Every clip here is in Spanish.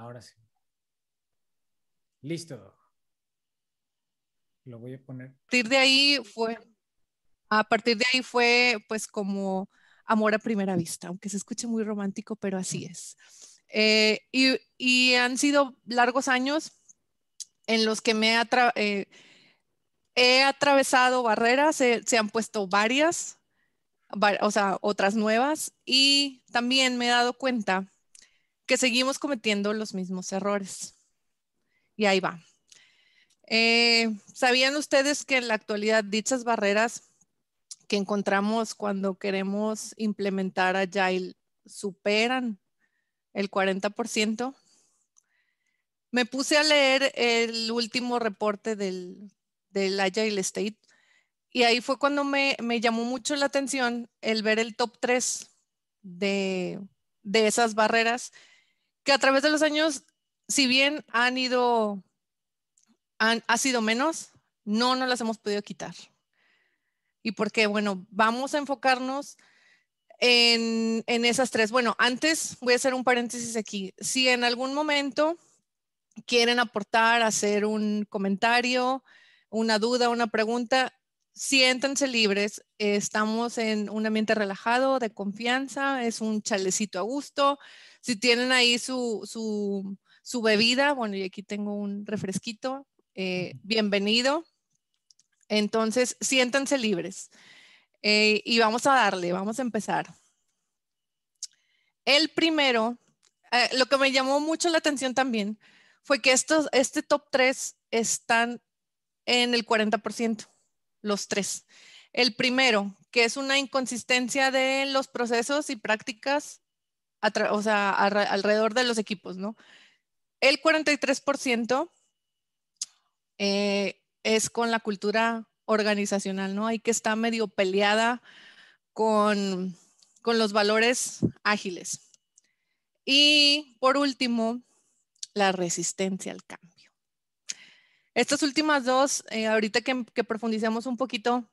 Ahora sí. Listo. Lo voy a poner. A partir de ahí fue, a partir de ahí fue pues como amor a primera vista, aunque se escuche muy romántico, pero así es. Eh, y, han sido largos años en los que me he eh, atravesado barreras, se han puesto varias, o sea, otras nuevas, y también me he dado cuenta que seguimos cometiendo los mismos errores. Y ahí va. Eh, ¿Sabían ustedes que en la actualidad dichas barreras que encontramos cuando queremos implementar Agile superan el 40%? Me puse a leer el último reporte del, del Agile State y ahí fue cuando me, me, llamó mucho la atención el ver el top 3 de, de esas barreras que a través de los años, si bien han ido, han, ha sido menos, no nos las hemos podido quitar. ¿Y porque, Bueno, vamos a enfocarnos en, en esas tres. Bueno, antes voy a hacer un paréntesis aquí. Si en algún momento quieren aportar, hacer un comentario, una duda, una pregunta, siéntanse libres. Estamos en un ambiente relajado, de confianza, es un chalecito a gusto. Si tienen ahí su, bebida, bueno, y aquí tengo un refresquito, eh, bienvenido. Entonces, siéntanse libres. Eh, y vamos a darle, vamos a empezar. El primero, eh, lo que me llamó mucho la atención también fue que estos, este top 3 están en el 40%, los tres. El primero, que es una inconsistencia de los procesos y prácticas o sea, alrededor de los equipos, ¿no? El 43% eh, es con la cultura organizacional, ¿no? Hay que está medio peleada con, con los valores ágiles. Y por último, la resistencia al cambio. Estas últimas dos, eh, ahorita que, que profundicemos un poquito,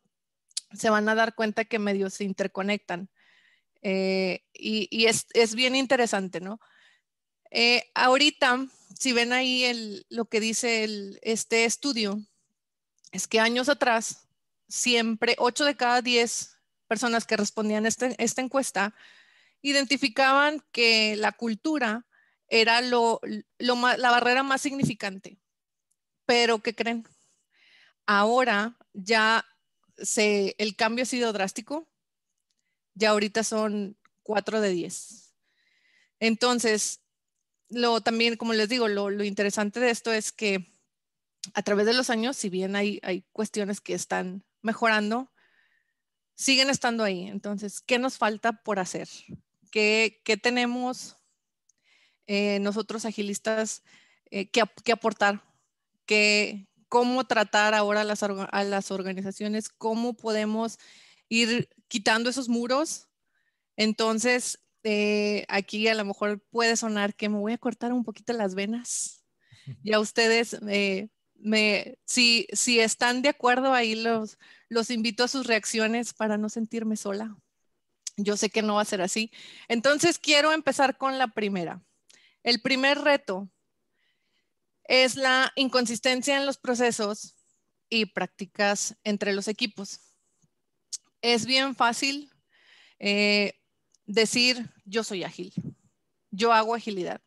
se van a dar cuenta que medio se interconectan. Eh, y, es, bien interesante, ¿no? Eh, ahorita, si ven ahí lo que dice este estudio, es que años atrás, siempre 8 de cada 10 personas que respondían a este, esta encuesta identificaban que la cultura era lo, la barrera más significante. Pero, ¿qué creen? Ahora ya se, el cambio ha sido drástico ya ahorita son 4 de 10. Entonces, lo también, como les digo, lo, interesante de esto es que a través de los años, si bien hay, hay cuestiones que están mejorando, siguen estando ahí. Entonces, ¿qué nos falta por hacer? ¿Qué, tenemos eh, nosotros agilistas eh, que, aportar? ¿Qué, ¿Cómo tratar ahora las, a las organizaciones? ¿Cómo podemos ir quitando esos muros. Entonces, eh, aquí a lo mejor puede sonar que me voy a cortar un poquito las venas. Ya ustedes, eh, me, si, si están de acuerdo ahí, los, los invito a sus reacciones para no sentirme sola. Yo sé que no va a ser así. Entonces, quiero empezar con la primera. El primer reto es la inconsistencia en los procesos y prácticas entre los equipos es bien fácil eh, decir, yo soy ágil, yo hago agilidad,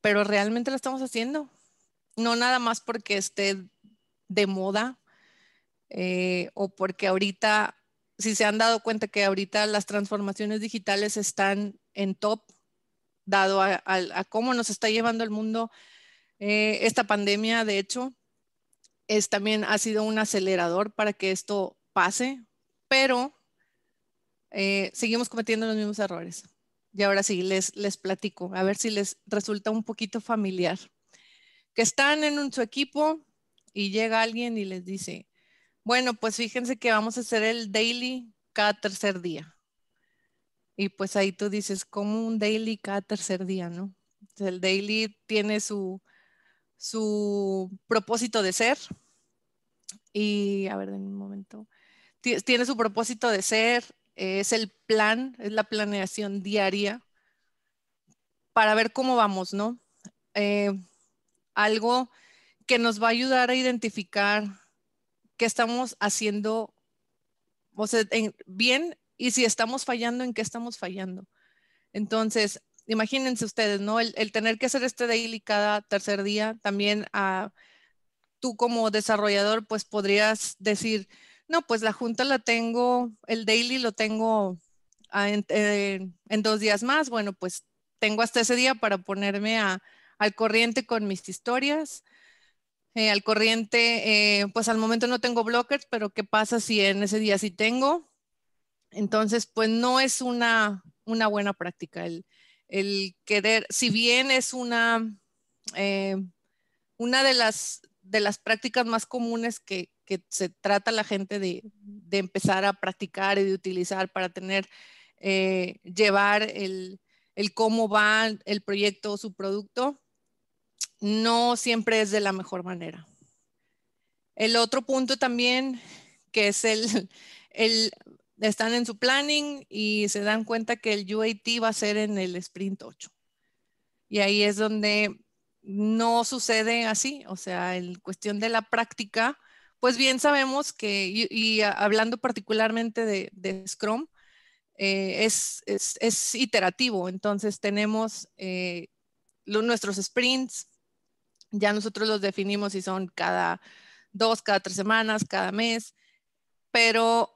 pero realmente lo estamos haciendo. No nada más porque esté de moda eh, o porque ahorita, si se han dado cuenta que ahorita las transformaciones digitales están en top, dado a, cómo nos está llevando el mundo eh, esta pandemia, de hecho, es también ha sido un acelerador para que esto pase, pero eh, seguimos cometiendo los mismos errores. Y ahora sí, les, les platico, a ver si les resulta un poquito familiar. Que están en su equipo y llega alguien y les dice, bueno, pues fíjense que vamos a hacer el daily cada tercer día. Y pues ahí tú dices, ¿cómo un daily cada tercer día, ¿no? el daily tiene su, su propósito de ser. Y a ver, en un momento tiene su propósito de ser, eh, es el plan, es la planeación diaria para ver cómo vamos, ¿no? Eh, algo que nos va a ayudar a identificar qué estamos haciendo bien y si estamos fallando, en qué estamos fallando. Entonces, imagínense ustedes, ¿no? El, tener que hacer este daily cada tercer día, también a, ah, tú como desarrollador, pues podrías decir, no, pues la junta la tengo, el daily lo tengo ah, eh, en, dos días más. Bueno, pues tengo hasta ese día para ponerme al corriente con mis historias. Eh, al corriente, eh, pues al momento no tengo blockers, pero ¿qué pasa si en ese día sí tengo? Entonces, pues no es una, buena práctica el, el querer, si bien es una, una de las de las prácticas más comunes que, se trata la gente de, empezar a practicar y de utilizar para tener, eh, llevar el, cómo va el proyecto o su producto, no siempre es de la mejor manera. El otro punto también, que es el, el están en su planning y se dan cuenta que el UAT va a ser en el sprint 8. Y ahí es donde no sucede así, o sea, en cuestión de la práctica, pues bien sabemos que, y, hablando particularmente de, Scrum, eh, es, es, iterativo, entonces tenemos eh, nuestros sprints, ya nosotros los definimos y son cada dos, cada tres semanas, cada mes, pero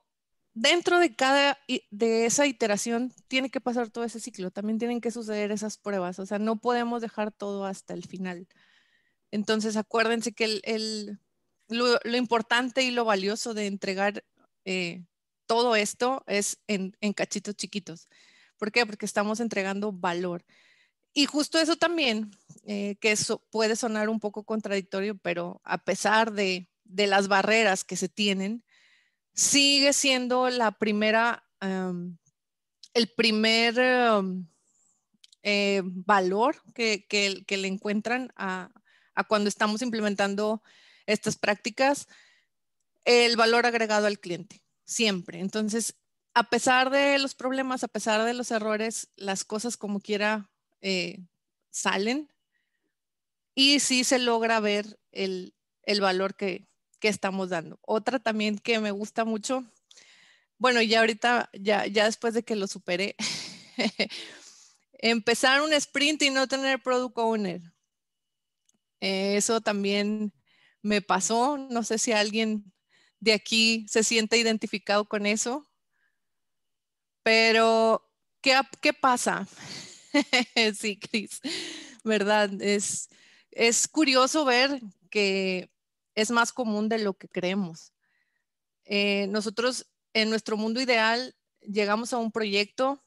dentro de cada, de esa iteración, tiene que pasar todo ese ciclo, también tienen que suceder esas pruebas, o sea, no podemos dejar todo hasta el final. Entonces, acuérdense que el, lo, importante y lo valioso de entregar eh, todo esto es en, cachitos chiquitos. ¿Por qué? Porque estamos entregando valor. Y justo eso también, eh, que eso puede sonar un poco contradictorio, pero a pesar de, de las barreras que se tienen, sigue siendo la primera, em, el primer em, eh, valor que, le encuentran a, cuando estamos implementando estas prácticas, el valor agregado al cliente, siempre. Entonces, a pesar de los problemas, a pesar de los errores, las cosas como quiera eh, salen y sí se logra ver el valor que, que estamos dando. Otra también que me gusta mucho, bueno, ya ahorita, ya, ya después de que lo superé, empezar un sprint y no tener product owner. Eh, eso también me pasó, no sé si alguien de aquí se siente identificado con eso, pero ¿qué, qué pasa? sí, Cris, ¿verdad? Es, es curioso ver que es más común de lo que creemos. Eh, nosotros en nuestro mundo ideal llegamos a un proyecto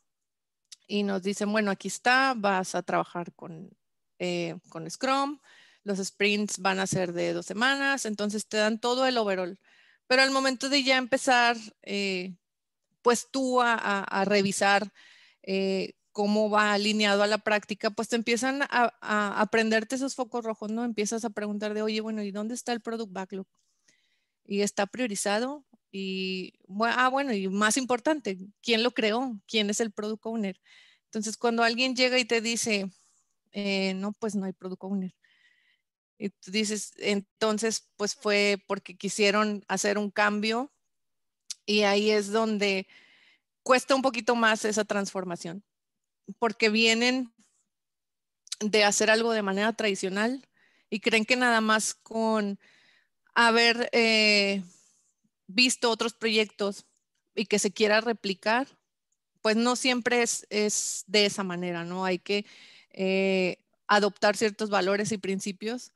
y nos dicen, bueno, aquí está, vas a trabajar con, eh, con Scrum, los sprints van a ser de dos semanas, entonces te dan todo el overall. Pero al momento de ya empezar, eh, pues tú a, a, revisar cómo va alineado a la práctica, pues te empiezan a, a, aprenderte esos focos rojos, ¿no? Empiezas a preguntar de, oye, bueno, ¿y dónde está el product backlog? Y está priorizado. Y, ah, bueno, y más importante, ¿quién lo creó? ¿Quién es el product owner? Entonces, cuando alguien llega y te dice, eh, no, pues no hay product owner. Y tú dices, entonces, pues fue porque quisieron hacer un cambio y ahí es donde cuesta un poquito más esa transformación porque vienen de hacer algo de manera tradicional y creen que nada más con haber eh, visto otros proyectos y que se quiera replicar, pues no siempre es, de esa manera, ¿no? Hay que eh, adoptar ciertos valores y principios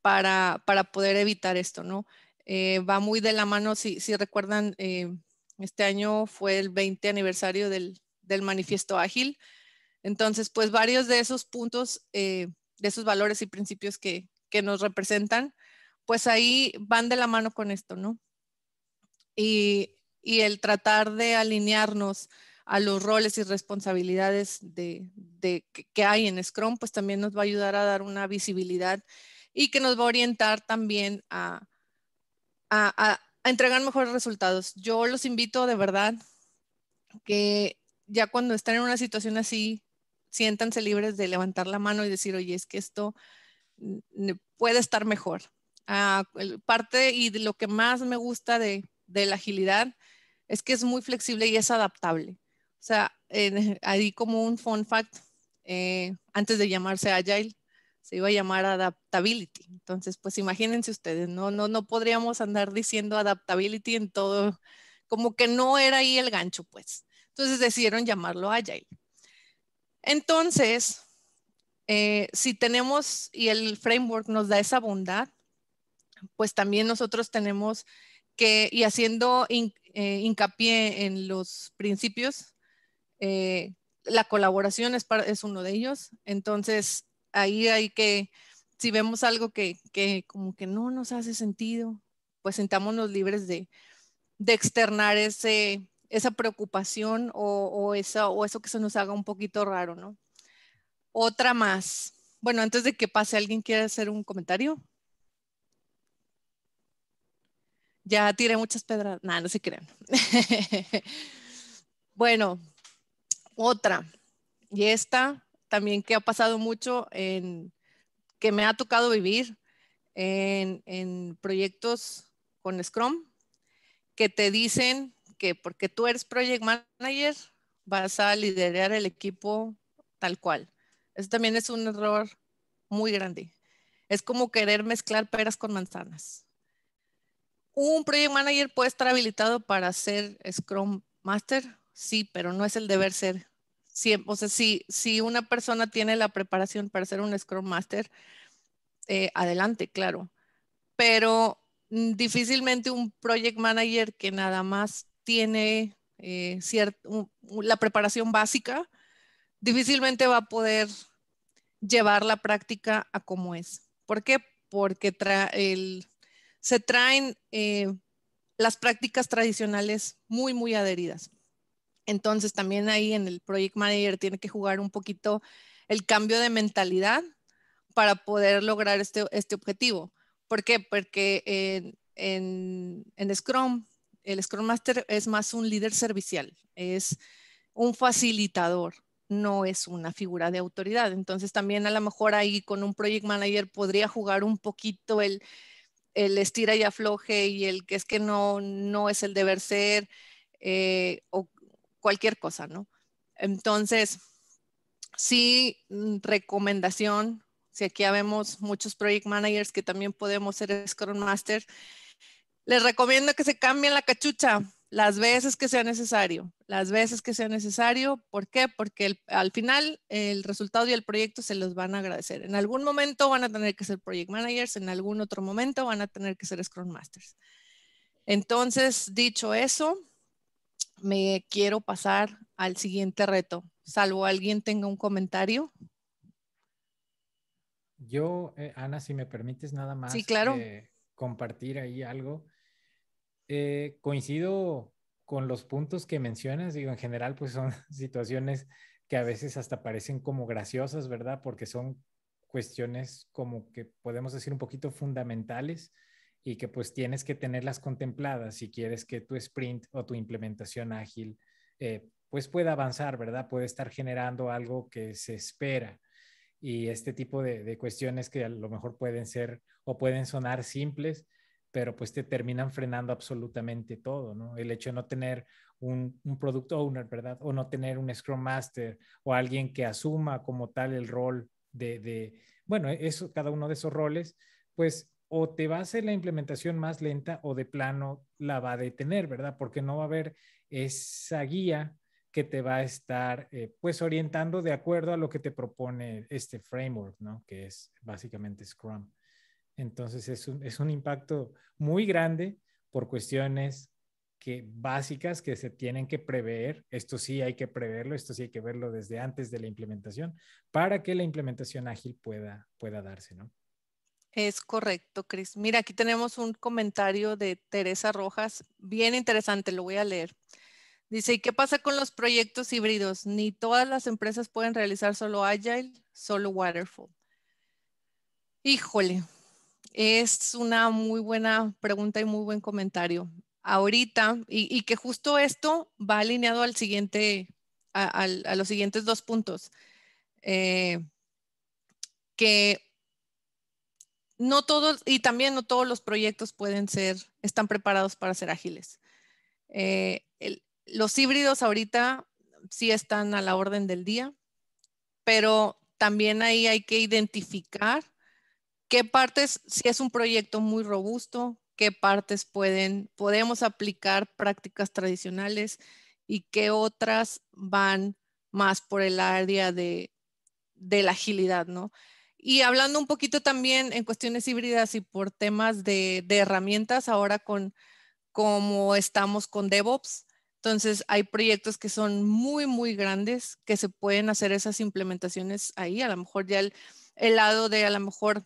para, para poder evitar esto, ¿no? Eh, va muy de la mano, si, si recuerdan, este año fue el 20 aniversario del, del manifiesto ágil, entonces, pues varios de esos puntos, eh, de esos valores y principios que, nos representan, pues ahí van de la mano con esto, ¿no? Y, el tratar de alinearnos a los roles y responsabilidades de, de, que hay en Scrum, pues también nos va a ayudar a dar una visibilidad y que nos va a orientar también a, a, entregar mejores resultados. Yo los invito de verdad que ya cuando están en una situación así, siéntanse libres de levantar la mano y decir, oye, es que esto puede estar mejor. Ah, parte y lo que más me gusta de, la agilidad es que es muy flexible y es adaptable. O sea, ahí como un fun fact, eh, antes de llamarse Agile, se iba a llamar adaptability. Entonces, pues imagínense ustedes, no, no, no podríamos andar diciendo adaptability en todo, como que no era ahí el gancho, pues. Entonces decidieron llamarlo Agile. Entonces, eh, si tenemos y el framework nos da esa bondad, pues también nosotros tenemos que, y haciendo eh, hincapié en los principios, eh, la colaboración es, uno de ellos. Entonces, ahí hay que, si vemos algo que, como que no nos hace sentido, pues sentámonos libres de, de externar ese, esa preocupación o, eso, o eso que se nos haga un poquito raro, ¿no? Otra más. Bueno, antes de que pase, ¿alguien quiere hacer un comentario? Ya tiré muchas piedras. Nada, no se crean. bueno, otra. Y esta también que ha pasado mucho en que me ha tocado vivir en proyectos con Scrum, que te dicen que Porque tú eres project manager, vas a liderar el equipo tal cual. Eso también es un error muy grande. Es como querer mezclar peras con manzanas. Un project manager puede estar habilitado para ser Scrum Master, sí, pero no es el deber ser. o sea, si, si una persona tiene la preparación para ser un Scrum Master, eh, adelante, claro. Pero mm, difícilmente un project manager que nada más tiene eh, la preparación básica, difícilmente va a poder llevar la práctica a como es. ¿Por qué? Porque se traen eh, las prácticas tradicionales muy, muy adheridas. Entonces también ahí en el Project Manager tiene que jugar un poquito el cambio de mentalidad para poder lograr este, este objetivo. ¿Por qué? Porque en, en, en Scrum el Scrum Master es más un líder servicial, es un facilitador, no es una figura de autoridad. Entonces también a lo mejor ahí con un project manager podría jugar un poquito el, el estira y afloje y el que es que no, no es el deber ser eh, o cualquier cosa, ¿no? Entonces, sí, mm, recomendación, si aquí ya vemos muchos project managers que también podemos ser Scrum Master, les recomiendo que se cambien la cachucha las veces que sea necesario, las veces que sea necesario. ¿Por qué? Porque al final el resultado y el proyecto se los van a agradecer. En algún momento van a tener que ser project managers, en algún otro momento van a tener que ser scrum masters. Entonces, dicho eso, me quiero pasar al siguiente reto, salvo alguien tenga un comentario. Yo, eh, Ana, si me permites nada más compartir ahí algo. Eh, coincido con los puntos que mencionas, digo, en general, pues son situaciones que a veces hasta parecen como graciosas, ¿verdad? Porque son cuestiones como que podemos decir un poquito fundamentales y que pues tienes que tenerlas contempladas si quieres que tu sprint o tu implementación ágil eh, pues pueda avanzar, ¿verdad? Puede estar generando algo que se espera. Y este tipo de, cuestiones que a lo mejor pueden ser o pueden sonar simples, pero pues te terminan frenando absolutamente todo, ¿no? El hecho de no tener un, un, product owner, ¿verdad? O no tener un Scrum Master o alguien que asuma como tal el rol de, bueno, e, eso, cada uno de esos roles, pues o te va a hacer la implementación más lenta o de plano la va a detener, ¿verdad? Porque no va a haber esa guía que te va a estar eh, pues orientando de acuerdo a lo que te propone este framework, ¿no? Que es básicamente Scrum. Entonces es un, impacto muy grande por cuestiones que básicas que se tienen que prever, esto sí hay que preverlo, esto sí hay que verlo desde antes de la implementación, para que la implementación ágil pueda, pueda darse, ¿no? Es correcto, Chris. Mira, aquí tenemos un comentario de Teresa Rojas, bien interesante, lo voy a leer. Dice, ¿y qué pasa con los proyectos híbridos? Ni todas las empresas pueden realizar solo Agile, solo Waterfall. Híjole, es una muy buena pregunta y muy buen comentario. Ahorita, y, que justo esto va alineado al siguiente, a, los siguientes dos puntos, eh, que no todos, y también no todos los proyectos pueden ser, están preparados para ser ágiles. Eh, los híbridos ahorita sí están a la orden del día, pero también ahí hay que identificar qué partes, si es un proyecto muy robusto, qué partes pueden, podemos aplicar prácticas tradicionales y qué otras van más por el área de, de la agilidad, ¿no? Y hablando un poquito también en cuestiones híbridas y por temas de, herramientas, ahora con cómo estamos con DevOps, entonces hay proyectos que son muy, muy grandes que se pueden hacer esas implementaciones ahí. A lo mejor ya el, el lado de a lo mejor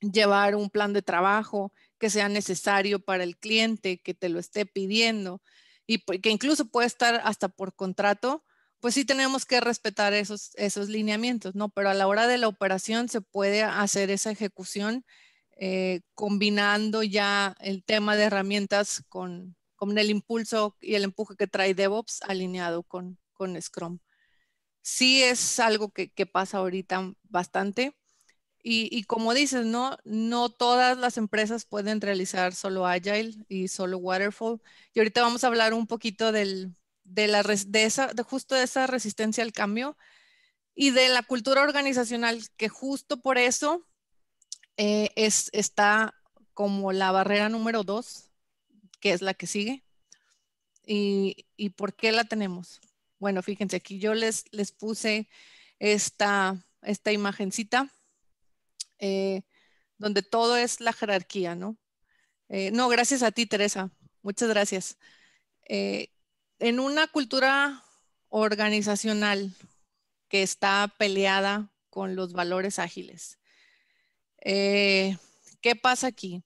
llevar un plan de trabajo que sea necesario para el cliente que te lo esté pidiendo y que incluso puede estar hasta por contrato, pues sí tenemos que respetar esos, esos lineamientos, ¿no? Pero a la hora de la operación se puede hacer esa ejecución eh, combinando ya el tema de herramientas con, con, el impulso y el empuje que trae DevOps alineado con, con Scrum. Sí es algo que, que pasa ahorita bastante y, como dices, ¿no? No todas las empresas pueden realizar solo Agile y solo Waterfall. Y ahorita vamos a hablar un poquito de, la, de justo de esa resistencia al cambio y de la cultura organizacional, que justo por eso eh, es, está como la barrera número dos, que es la que sigue. ¿Y, por qué la tenemos? Bueno, fíjense, aquí yo les, les puse esta, esta imagencita eh, donde todo es la jerarquía, ¿no? Eh, no, gracias a ti, Teresa. Muchas gracias. Eh, en una cultura organizacional que está peleada con los valores ágiles, ¿qué pasa aquí?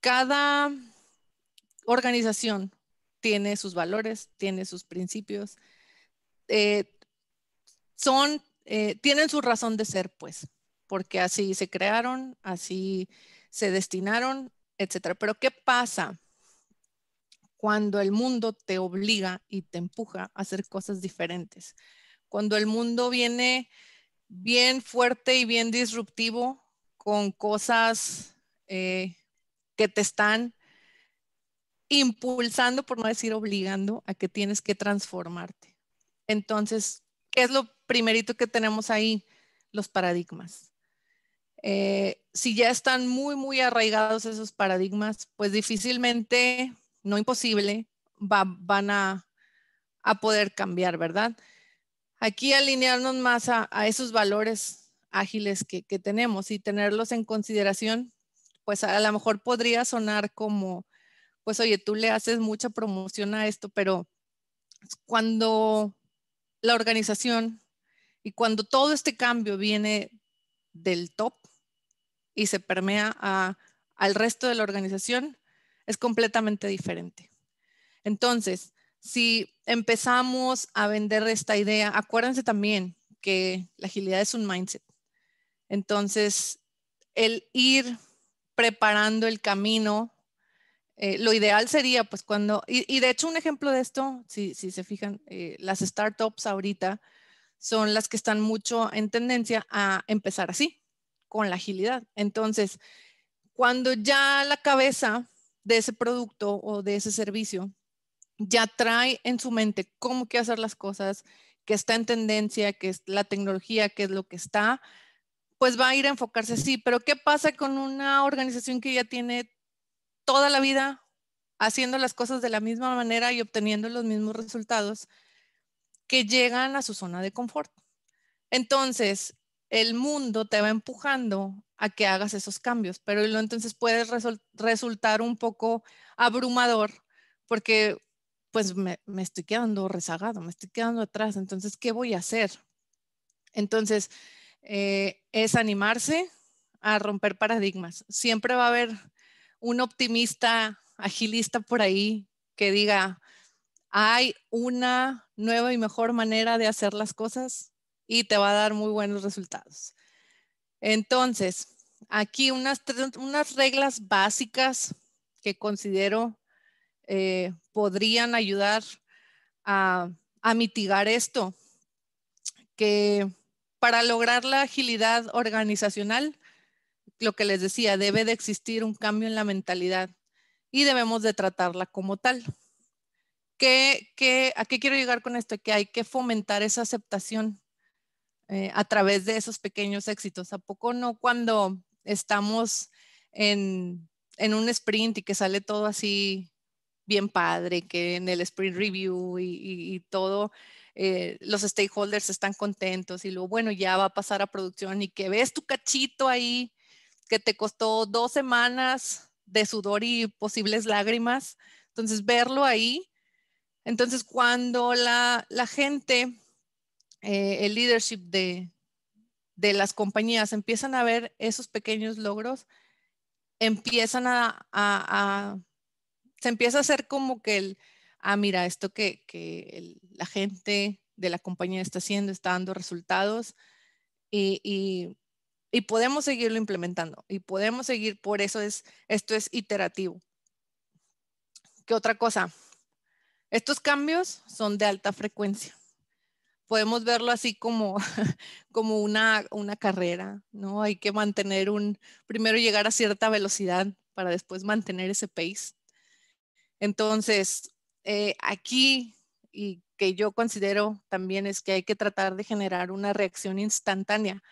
Cada organización tiene sus valores, tiene sus principios, son, tienen su razón de ser, pues porque así se crearon, así se destinaron, etcétera. Pero ¿qué pasa cuando el mundo te obliga y te empuja a hacer cosas diferentes? Cuando el mundo viene bien fuerte y bien disruptivo con cosas eh, que te están impulsando, por no decir obligando, a que tienes que transformarte. Entonces, ¿qué es lo primerito que tenemos ahí? Los paradigmas. Eh, si ya están muy, muy arraigados esos paradigmas, pues difícilmente, no imposible, van a, poder cambiar, ¿verdad? Aquí alinearnos más a, esos valores ágiles que, tenemos y tenerlos en consideración, pues a lo mejor podría sonar como, pues oye, tú le haces mucha promoción a esto, pero cuando la organización y cuando todo este cambio viene del top, y se permea al resto de la organización, es completamente diferente. Entonces, si empezamos a vender esta idea, acuérdense también que la agilidad es un mindset. Entonces, el ir preparando el camino, eh, lo ideal sería, pues cuando, y, de hecho un ejemplo de esto, si, se fijan, eh, las startups ahorita son las que están mucho en tendencia a empezar así, con la agilidad. Entonces, cuando ya la cabeza de ese producto o de ese servicio ya trae en su mente cómo que hacer las cosas, que está en tendencia, que es la tecnología, que es lo que está, pues va a ir a enfocarse sí, Pero ¿qué pasa con una organización que ya tiene toda la vida haciendo las cosas de la misma manera y obteniendo los mismos resultados que llegan a su zona de confort? Entonces, el mundo te va empujando a que hagas esos cambios, pero entonces puede resultar un poco abrumador porque pues me, estoy quedando rezagado, me estoy quedando atrás, entonces, ¿qué voy a hacer? Entonces, eh, es animarse a romper paradigmas. Siempre va a haber un optimista, agilista por ahí que diga, hay una nueva y mejor manera de hacer las cosas, y te va a dar muy buenos resultados. Entonces, aquí unas, unas reglas básicas que considero eh, podrían ayudar a, mitigar esto, que para lograr la agilidad organizacional, lo que les decía, debe de existir un cambio en la mentalidad y debemos de tratarla como tal. ¿Qué, qué, a qué quiero llegar con esto? Que hay que fomentar esa aceptación eh, a través de esos pequeños éxitos. ¿A poco no cuando estamos en, un sprint y que sale todo así bien padre, que en el sprint review y, y, todo, eh, los stakeholders están contentos y luego, bueno, ya va a pasar a producción y que ves tu cachito ahí que te costó dos semanas de sudor y posibles lágrimas. Entonces, verlo ahí. Entonces, cuando la gente eh, el leadership de, las compañías, empiezan a ver esos pequeños logros, empiezan a, se empieza a hacer como que el, ah, mira, esto que, que la gente de la compañía está haciendo, está dando resultados y, y, y, podemos seguirlo implementando y podemos seguir, por eso es, esto es iterativo. ¿Qué otra cosa? Estos cambios son de alta frecuencia podemos verlo así como, como una, una carrera, ¿no? Hay que mantener un, primero llegar a cierta velocidad para después mantener ese pace. Entonces, eh, aquí, y que yo considero también es que hay que tratar de generar una reacción instantánea.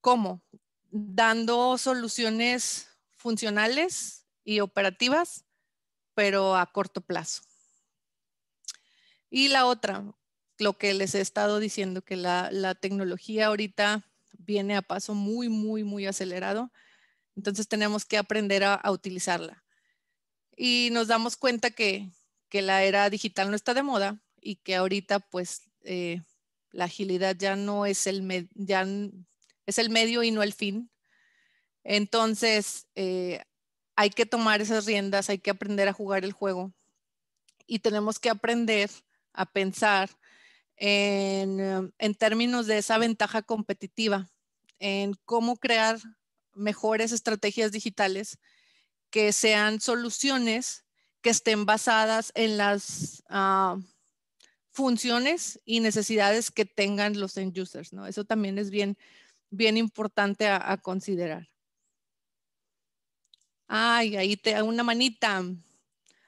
¿Cómo? Dando soluciones funcionales y operativas, pero a corto plazo. Y la otra, lo que les he estado diciendo, que la, tecnología ahorita viene a paso muy, muy, muy acelerado. Entonces tenemos que aprender a, utilizarla. Y nos damos cuenta que, la era digital no está de moda y que ahorita pues eh, la agilidad ya no es el, ya es el medio y no el fin. Entonces eh, hay que tomar esas riendas, hay que aprender a jugar el juego y tenemos que aprender a pensar Em, en, términos de esa ventaja competitiva, en cómo crear mejores estrategias digitales que sean soluciones que estén basadas en las ah, funciones y necesidades que tengan los end users, ¿no? Eso también es bien, bien importante a, considerar. Ay, ahí te una manita.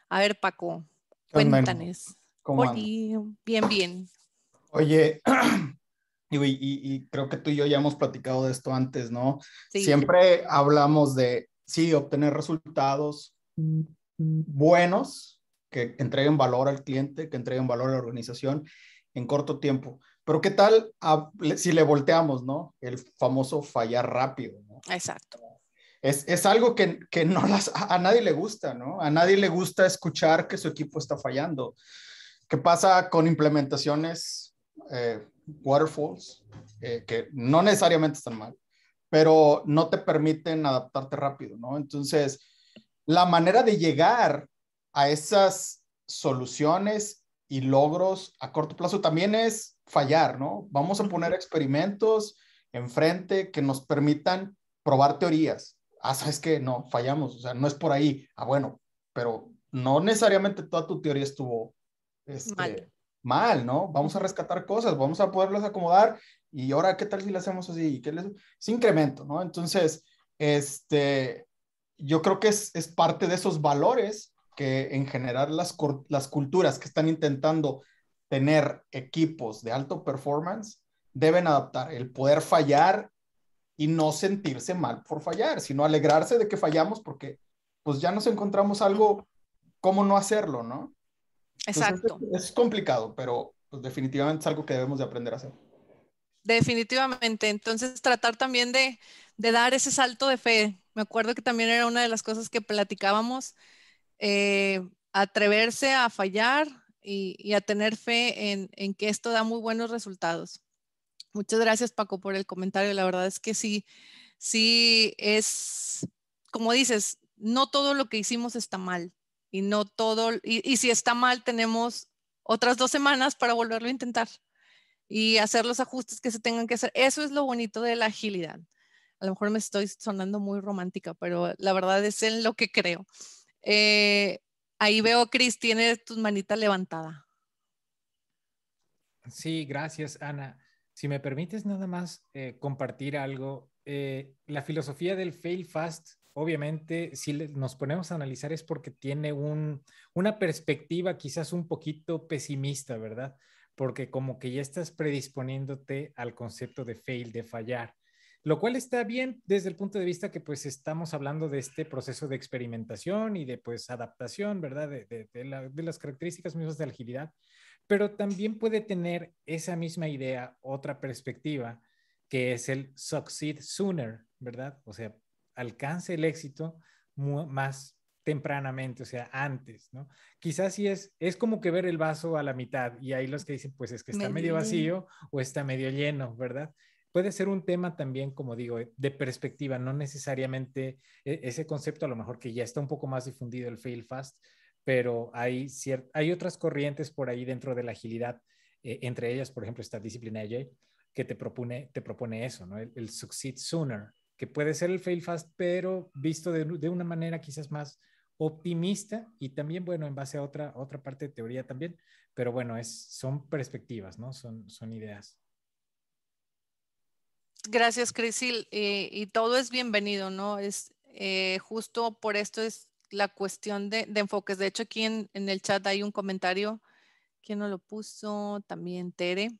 A ver, Paco, cuéntanos. bien, bien. Oye, y, creo que tú y yo ya hemos platicado de esto antes, ¿no? Siempre hablamos de, sí, obtener resultados buenos, que entreguen valor al cliente, que entreguen valor a la organización en corto tiempo. Pero ¿qué tal si le volteamos, ¿no? El famoso fallar rápido, ¿no? Exacto. Es, es, algo que, que no a nadie le gusta, ¿no? A nadie le gusta escuchar que su equipo está fallando. ¿Qué pasa con implementaciones eh, waterfalls, eh, que no necesariamente están mal, pero no te permiten adaptarte rápido, ¿no? Entonces, la manera de llegar a esas soluciones y logros a corto plazo también es fallar, ¿no? Vamos a poner experimentos enfrente que nos permitan probar teorías. Ah, sabes que no, fallamos, o sea, no es por ahí. Ah, bueno, pero no necesariamente toda tu teoría estuvo este, mal, ¿no? Vamos a rescatar cosas, vamos a poderlas acomodar y ahora, ¿qué tal si las hacemos así? ¿Qué les... Es incremento, ¿no? Entonces, este, yo creo que es, parte de esos valores que en general las, las culturas que están intentando tener equipos de alto performance deben adaptar el poder fallar y no sentirse mal por fallar, sino alegrarse de que fallamos porque pues ya nos encontramos algo, cómo no hacerlo, ¿no? Exacto. es complicado, pero pues, definitivamente es algo que debemos de aprender a hacer. Definitivamente. Entonces, tratar también de, dar ese salto de fe. Me acuerdo que también era una de las cosas que platicábamos, eh, atreverse a fallar y, a tener fe en que esto da muy buenos resultados. Muchas gracias, Paco, por el comentario. La verdad es que sí, sí es, como dices, no todo lo que hicimos está mal y no todo, y, si está mal, tenemos otras dos semanas para volverlo a intentar y hacer los ajustes que se tengan que hacer. Eso es lo bonito de la agilidad. A lo mejor me estoy sonando muy romántica, pero la verdad es en lo que creo. Eh, ahí veo, Cris, tienes tus manitas levantada. Sí, gracias, Ana. Si me permites nada más eh, compartir algo, eh, la filosofía del fail fast obviamente, si nos ponemos a analizar es porque tiene una perspectiva quizás un poquito pesimista, ¿verdad? Porque como que ya estás predisponiéndote al concepto de fail, de fallar, lo cual está bien desde el punto de vista que pues estamos hablando de este proceso de experimentación y de pues adaptación, ¿verdad? De, las características mismas de agilidad, pero también puede tener esa misma idea, otra perspectiva, que es el succeed sooner, ¿verdad? O sea, alcance el éxito más tempranamente, o sea, antes, ¿no? Quizás sí es, es como que ver el vaso a la mitad y hay los que dicen, pues es que está medio, vacío o está medio lleno, ¿verdad? Puede ser un tema también, como digo, de perspectiva, no necesariamente e, ese concepto, a lo mejor que ya está un poco más difundido el fail fast, pero hay, hay otras corrientes por ahí dentro de la agilidad, eh, entre ellas, por ejemplo, esta disciplina AJ, que te propone, te propone eso, ¿no? el succeed sooner, que puede ser el fail fast, pero visto de, una manera quizás más optimista y también, bueno, en base a otra, otra parte de teoría también, pero bueno, es, son perspectivas, ¿no? Son, son ideas. Gracias, Crisil. Eh, y, todo es bienvenido, ¿no? Es eh, justo por esto es la cuestión de, enfoques. De hecho, aquí en, en, el chat hay un comentario. ¿Quién no lo puso? También Tere.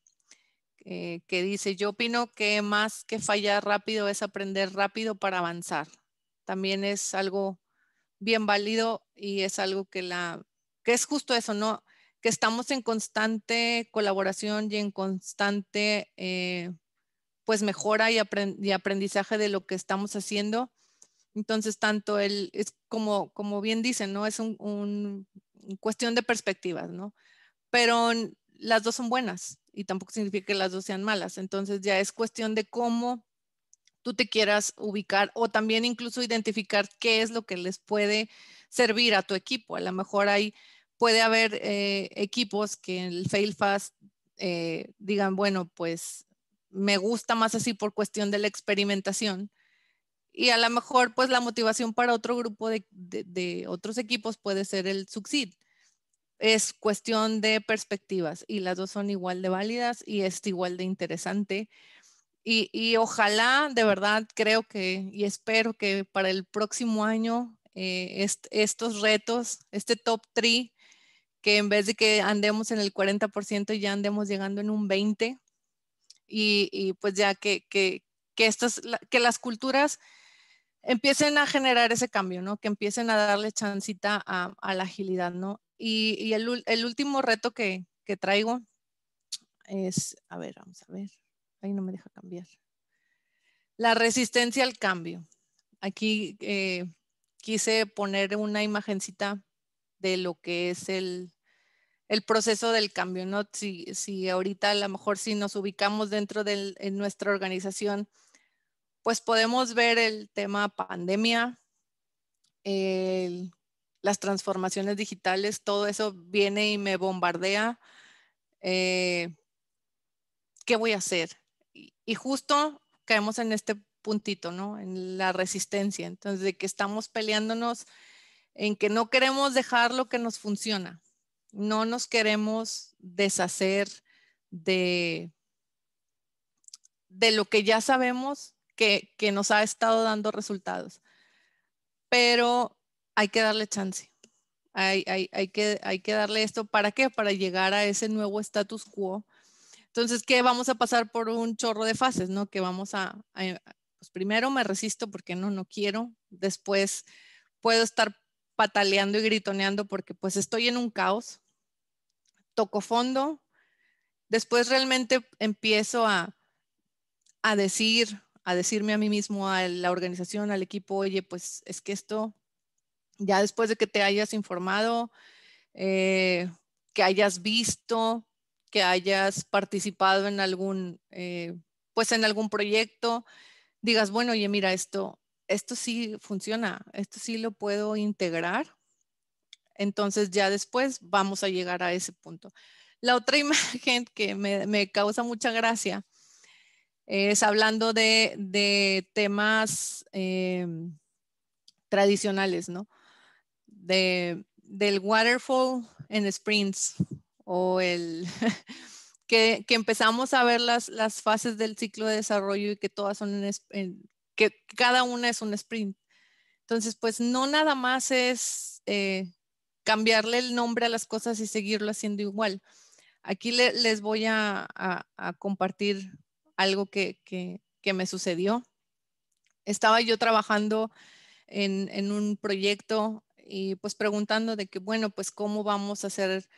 Eh, que dice, yo opino que más que fallar rápido es aprender rápido para avanzar. También es algo bien válido y es algo que la, que es justo eso, ¿no? Que estamos en constante colaboración y en constante, eh, pues, mejora y, aprendizaje de lo que estamos haciendo. Entonces, tanto el, es como, como bien dicen, ¿no? Es un, un, cuestión de perspectivas, ¿no? Pero las dos son buenas y tampoco significa que las dos sean malas. Entonces ya es cuestión de cómo tú te quieras ubicar o también incluso identificar qué es lo que les puede servir a tu equipo. A lo mejor hay, puede haber eh, equipos que en el fail fast eh, digan, bueno, pues me gusta más así por cuestión de la experimentación. Y a lo mejor pues la motivación para otro grupo de, de, de otros equipos puede ser el succeed es cuestión de perspectivas y las dos son igual de válidas y es igual de interesante. Y, ojalá, de verdad, creo que y espero que para el próximo año eh, estos retos, este top 3, que en vez de que andemos en el 40% ya andemos llegando en un 20%, y, pues ya que, que, que, estas, que las culturas empiecen a generar ese cambio, ¿no? Que empiecen a darle chancita a, a la agilidad, ¿no? Y, el, último reto que, traigo es, a ver, vamos a ver, ahí no me deja cambiar. La resistencia al cambio. Aquí eh, quise poner una imagencita de lo que es el, proceso del cambio, ¿no? Si, ahorita a lo mejor si nos ubicamos dentro de nuestra organización, pues podemos ver el tema pandemia, el las transformaciones digitales, todo eso viene y me bombardea. Eh, ¿Qué voy a hacer? Y, justo caemos en este puntito, ¿no? En la resistencia. Entonces, de que estamos peleándonos en que no queremos dejar lo que nos funciona. No nos queremos deshacer de, de lo que ya sabemos que, que nos ha estado dando resultados. Pero hay que darle chance. Hay, que, hay que darle esto. ¿Para qué? Para llegar a ese nuevo status quo. Entonces, ¿qué? Vamos a pasar por un chorro de fases, ¿no? Que vamos a, pues primero me resisto porque no, no quiero. Después puedo estar pataleando y gritoneando porque pues estoy en un caos. Toco fondo. Después realmente empiezo a, a decir, a decirme a mí mismo, a la organización, al equipo, oye, pues es que esto ya después de que te hayas informado, eh, que hayas visto, que hayas participado en algún, eh, pues en algún proyecto, digas, bueno, oye, mira, esto, esto sí funciona, esto sí lo puedo integrar. Entonces ya después vamos a llegar a ese punto. La otra imagen que me, causa mucha gracia es hablando de, temas em, tradicionales, ¿no? del waterfall en sprints o el que, empezamos a ver las, las fases del ciclo de desarrollo y que todas son que cada una es un sprint. Entonces, pues no nada más es eh, cambiarle el nombre a las cosas y seguirlo haciendo igual. Aquí les voy a, compartir algo que, me sucedió. Estaba yo trabajando en, en un proyecto y pues preguntando de que, bueno, pues cómo vamos a hacer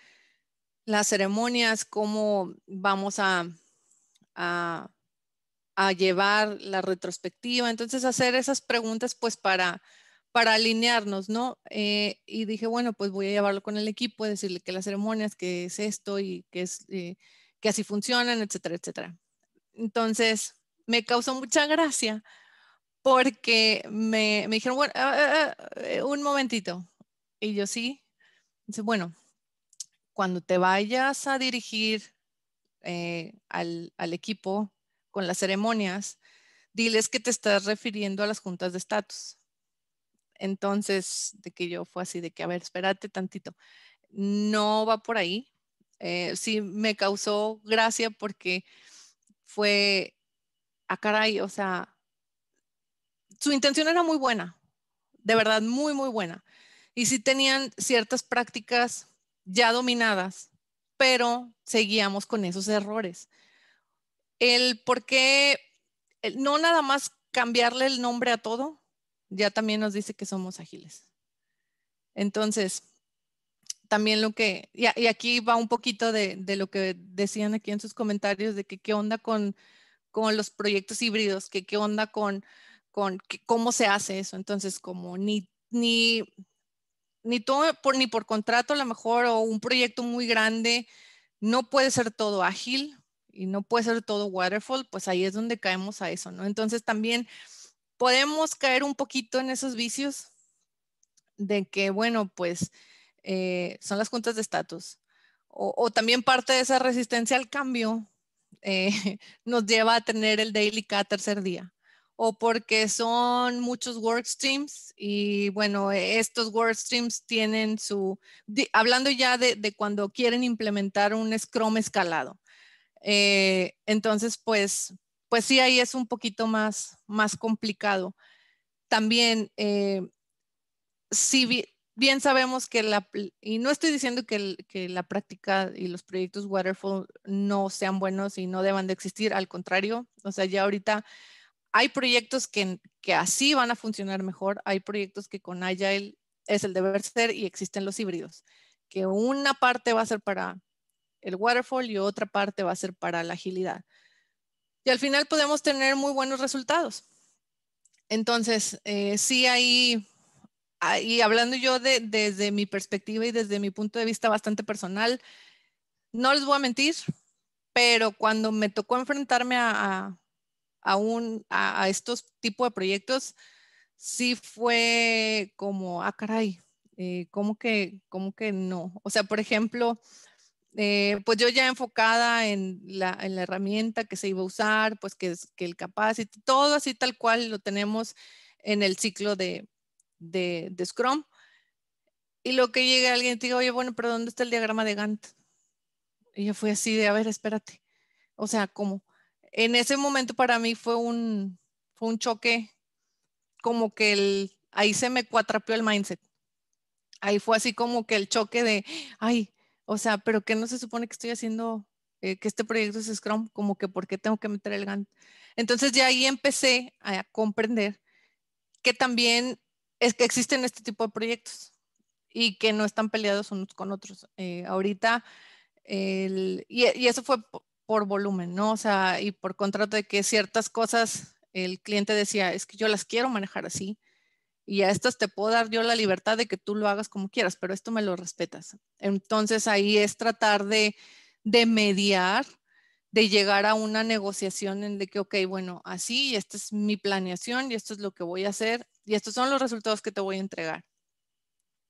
las ceremonias, cómo vamos a, a, llevar la retrospectiva. Entonces, hacer esas preguntas pues para, para alinearnos, ¿no? Eh, y dije, bueno, pues voy a llevarlo con el equipo, decirle que las ceremonias, que es esto y que, es, eh, que así funcionan, etcétera, etcétera. Entonces, me causó mucha gracia porque me, dijeron, bueno, eh, eh, eh, un momentito. Y yo sí. Dice, bueno, cuando te vayas a dirigir al, equipo con las ceremonias, diles que te estás refiriendo a las juntas de estatus. Entonces, de que yo fue así, de que, a ver, espérate tantito. No va por ahí. sí, me causó gracia porque fue, a ah, caray, o sea, su intención era muy buena, de verdad muy, muy buena. Y sí tenían ciertas prácticas ya dominadas, pero seguíamos con esos errores. El por qué, no nada más cambiarle el nombre a todo, ya también nos dice que somos ágiles. Entonces, también lo que, y, aquí va un poquito de, lo que decían aquí en sus comentarios, de que qué onda con, con los proyectos híbridos, que qué onda con, con cómo se hace eso. Entonces, como ni, ni, ni por, ni por contrato a lo mejor, o un proyecto muy grande, no puede ser todo ágil y no puede ser todo waterfall, pues ahí es donde caemos a eso, ¿no? Entonces también podemos caer un poquito en esos vicios de que, bueno, pues eh, son las juntas de estatus. O, también parte de esa resistencia al cambio eh, nos lleva a tener el daily cada tercer día o porque son muchos workstreams y bueno, estos workstreams tienen su, hablando ya de, de, cuando quieren implementar un Scrum escalado. Eh, entonces, pues, pues sí, ahí es un poquito más, más complicado. También, eh, si bien sabemos que la, y no estoy diciendo que, que la práctica y los proyectos Waterfall no sean buenos y no deban de existir, al contrario, o sea, ya ahorita hay proyectos que, que así van a funcionar mejor, hay proyectos que con Agile es el deber ser y existen los híbridos, que una parte va a ser para el waterfall y otra parte va a ser para la agilidad. Y al final podemos tener muy buenos resultados. Entonces, eh, sí ahí y hablando yo de, desde mi perspectiva y desde mi punto de vista bastante personal, no les voy a mentir, pero cuando me tocó enfrentarme a, a, a, a, estos tipos de proyectos, sí fue como, ah, caray, eh, ¿cómo, que, ¿cómo que no? O sea, por ejemplo, eh, pues yo ya enfocada en la, en la, herramienta que se iba a usar, pues que, que el capacity, todo así tal cual lo tenemos en el ciclo de, de, Scrum. Y lo que llega alguien y te diga, oye, bueno, pero ¿dónde está el diagrama de Gantt? Y yo fui así de, a ver, espérate. O sea, ¿cómo? en ese momento para mí fue un, fue un choque, como que el, ahí se me cuatrapeó el mindset. Ahí fue así como que el choque de, ay, o sea, pero qué no se supone que estoy haciendo, eh, que este proyecto es Scrum, como que por qué tengo que meter el gan Entonces ya ahí empecé a comprender que también es que existen este tipo de proyectos y que no están peleados unos con otros. Eh, ahorita, el, y, y, eso fue por volumen, ¿no? O sea, y por contrato de que ciertas cosas el cliente decía, es que yo las quiero manejar así y a estas te puedo dar yo la libertad de que tú lo hagas como quieras, pero esto me lo respetas. Entonces ahí es tratar de, de mediar, de llegar a una negociación en de que, ok, bueno, así, esta es mi planeación y esto es lo que voy a hacer y estos son los resultados que te voy a entregar.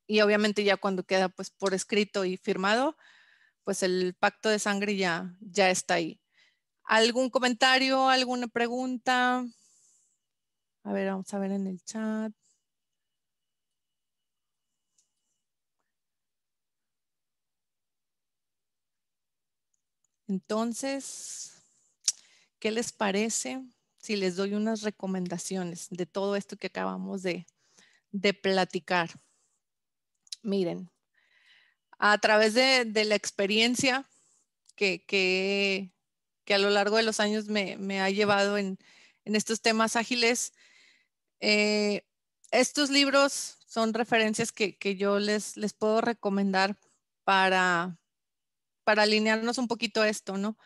Y obviamente ya cuando queda pues por escrito y firmado, pues el pacto de sangre ya, ya está ahí. ¿Algún comentario, alguna pregunta? A ver, vamos a ver en el chat. Entonces, ¿qué les parece si les doy unas recomendaciones de todo esto que acabamos de platicar? Miren, a través de, la experiencia que, a lo largo de los años me, ha llevado en, estos temas ágiles. Eh, estos libros son referencias que, yo les, puedo recomendar para, alinearnos un poquito a esto, ¿no?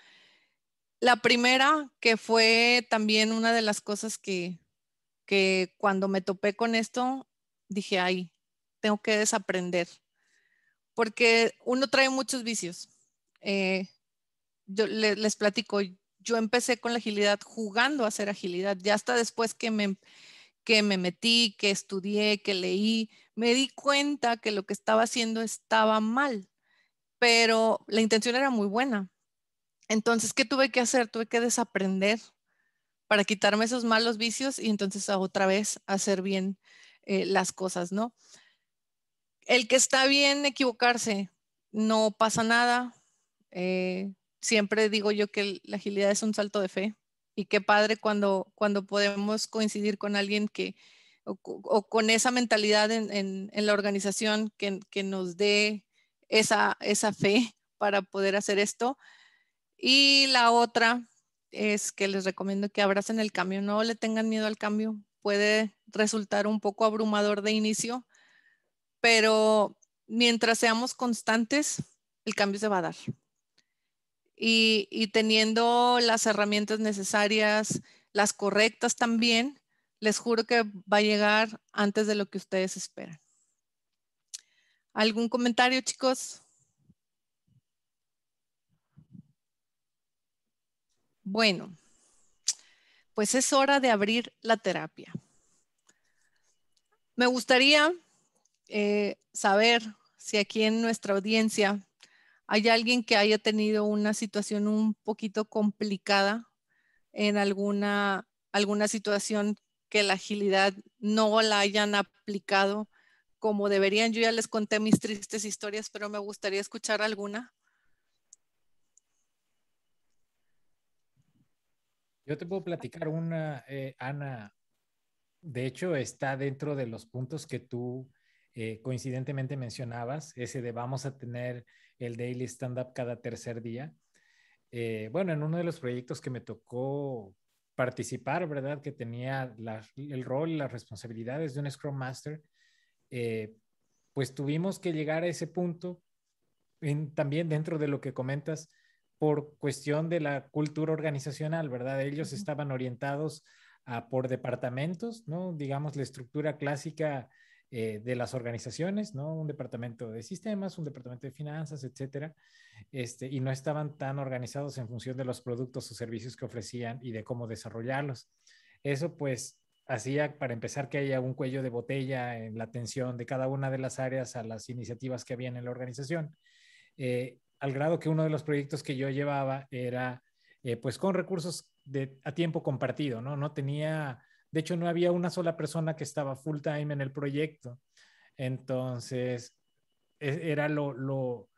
La primera, que fue también una de las cosas que, que cuando me topé con esto, dije, ay, tengo que desaprender porque uno trae muchos vicios. Eh, yo les platico, yo empecé con la agilidad jugando a hacer agilidad, ya hasta después que me, que me metí, que estudié, que leí, me di cuenta que lo que estaba haciendo estaba mal, pero la intención era muy buena. Entonces, ¿qué tuve que hacer? Tuve que desaprender para quitarme esos malos vicios y entonces otra vez hacer bien eh, las cosas, ¿no? el que está bien equivocarse, no pasa nada. Eh, siempre digo yo que la agilidad es un salto de fe y qué padre cuando, cuando podemos coincidir con alguien que, o, con esa mentalidad en, la organización que, nos dé esa, esa fe para poder hacer esto. Y la otra es que les recomiendo que abracen el cambio, no le tengan miedo al cambio, puede resultar un poco abrumador de inicio, pero mientras seamos constantes, el cambio se va a dar. Y, teniendo las herramientas necesarias, las correctas también, les juro que va a llegar antes de lo que ustedes esperan. ¿Algún comentario, chicos? Bueno, pues es hora de abrir la terapia. Me gustaría eh, saber si aquí en nuestra audiencia hay alguien que haya tenido una situación un poquito complicada en alguna, alguna situación que la agilidad no la hayan aplicado como deberían. Yo ya les conté mis tristes historias, pero me gustaría escuchar alguna. Yo te puedo platicar una, eh, Ana. De hecho, está dentro de los puntos que tú eh, coincidentemente mencionabas, ese de vamos a tener el daily stand-up cada tercer día. Eh, bueno, en uno de los proyectos que me tocó participar, ¿verdad? Que tenía el rol y las responsabilidades de un Scrum Master, eh, pues tuvimos que llegar a ese punto también dentro de lo que comentas por cuestión de la cultura organizacional, ¿verdad? Ellos estaban orientados por departamentos, ¿no? Digamos, la estructura clásica eh, de las organizaciones, ¿no? Un departamento de sistemas, un departamento de finanzas, etcétera, este, y no estaban tan organizados en función de los productos o servicios que ofrecían y de cómo desarrollarlos. Eso pues hacía, para empezar, que haya un cuello de botella en la atención de cada una de las áreas a las iniciativas que habían en la organización, eh, al grado que uno de los proyectos que yo llevaba era, eh, pues, con recursos de, a tiempo compartido, ¿no? No tenía de hecho, no había una sola persona que estaba full time en el proyecto. Entonces, e-, era lo,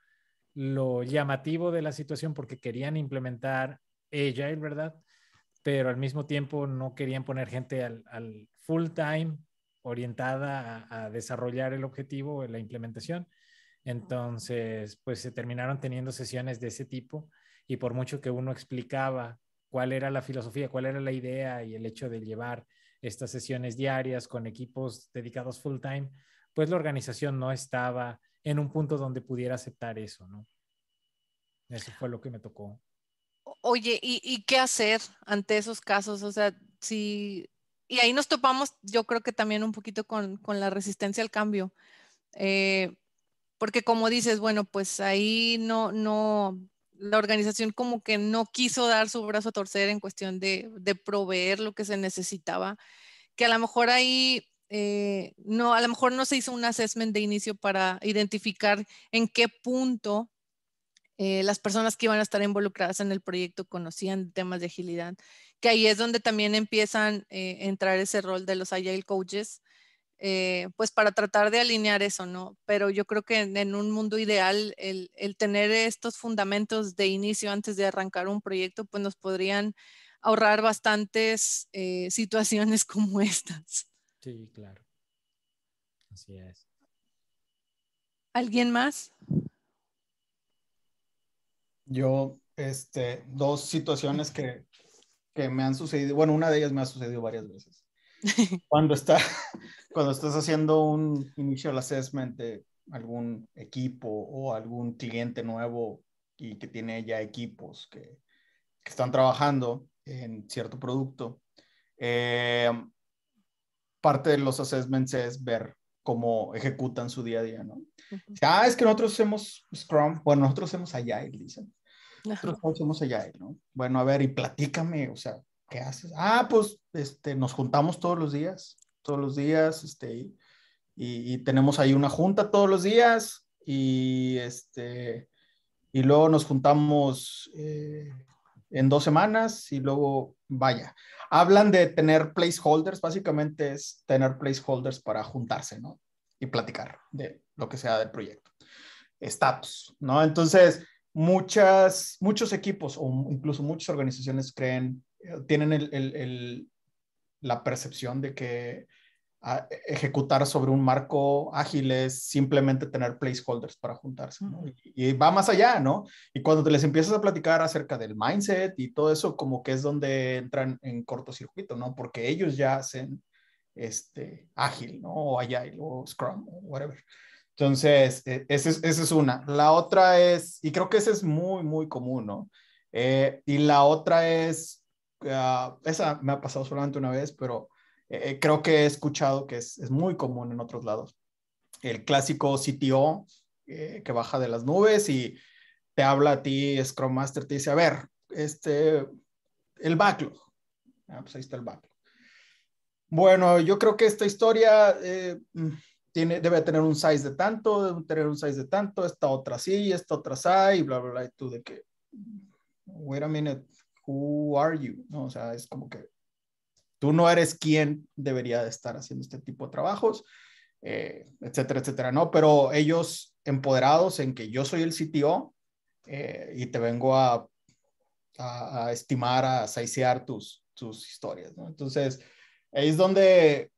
llamativo de la situación porque querían implementar Agile, ¿verdad? Pero al mismo tiempo no querían poner gente al, full time orientada a, desarrollar el objetivo, la implementación. Entonces, pues se terminaron teniendo sesiones de ese tipo y por mucho que uno explicaba cuál era la filosofía, cuál era la idea y el hecho de llevar estas sesiones diarias con equipos dedicados full time, pues la organización no estaba en un punto donde pudiera aceptar eso, ¿no? Eso fue lo que me tocó. Oye, ¿y, y qué hacer ante esos casos? O sea, si... Y ahí nos topamos, yo creo que también un poquito con, con la resistencia al cambio. Eh, porque como dices, bueno, pues ahí no, no, la organización como que no quiso dar su brazo a torcer en cuestión de, proveer lo que se necesitaba, que a lo mejor ahí eh, no, a lo mejor no se hizo un assessment de inicio para identificar en qué punto eh, las personas que iban a estar involucradas en el proyecto conocían temas de agilidad, que ahí es donde también empiezan a eh, entrar ese rol de los agile coaches, eh, pues para tratar de alinear eso, ¿no? Pero yo creo que en, un mundo ideal, el, tener estos fundamentos de inicio antes de arrancar un proyecto, pues nos podrían ahorrar bastantes eh, situaciones como estas. Sí, claro. Así es. ¿Alguien más? Yo, este, dos situaciones que, que me han sucedido, bueno, una de ellas me ha sucedido varias veces. Cuando está, cuando estás haciendo un initial assessment de algún equipo o algún cliente nuevo y que tiene ya equipos que, están trabajando en cierto producto, eh, parte de los assessments es ver cómo ejecutan su día a día, ¿no? Ah, es que nosotros hacemos Scrum, bueno, nosotros hacemos Agile, dicen. Nosotros hacemos Agile, ¿no? Bueno, a ver, y platícame, o sea, ¿qué haces? Ah, pues, este, nos juntamos todos los días todos los días, este, y, tenemos ahí una junta todos los días y, este, y luego nos juntamos eh, en dos semanas y luego vaya. Hablan de tener placeholders, básicamente es tener placeholders para juntarse, ¿no? Y platicar de lo que sea del proyecto. estatus ¿no? Entonces, muchas, muchos equipos o incluso muchas organizaciones creen, eh, tienen el, la percepción de que ah, ejecutar sobre un marco ágil es simplemente tener placeholders para juntarse, ¿no? y, va más allá, ¿no? Y cuando te les empiezas a platicar acerca del mindset y todo eso, como que es donde entran en cortocircuito, ¿no? Porque ellos ya hacen este, ágil, ¿no? O agile, o scrum, o whatever. Entonces, e, esa es, es, una. La otra es, y creo que esa es muy, muy común, ¿no? Eh, y la otra es Ah, esa me ha pasado solamente una vez, pero eh, eh, creo que he escuchado que es, es, muy común en otros lados. El clásico CTO eh, que baja de las nubes y te habla a ti, Scrum Master, te dice, a ver, este, el backlog. Ah, pues ahí está el backlog. Bueno, yo creo que esta historia mm, tiene, debe tener un size de tanto, debe tener un size de tanto, esta otra sí, esta otra sí, y bla, bla, bla, y tú de que, wait a minute, who are you? O sea, es como que tú no eres quien debería de estar haciendo este tipo de trabajos, eh, etcétera, etcétera, ¿no? Pero ellos empoderados en que yo soy el CTO eh, y te vengo a, estimar, a saiciar tus, tus historias, ¿no? Entonces, ahí es donde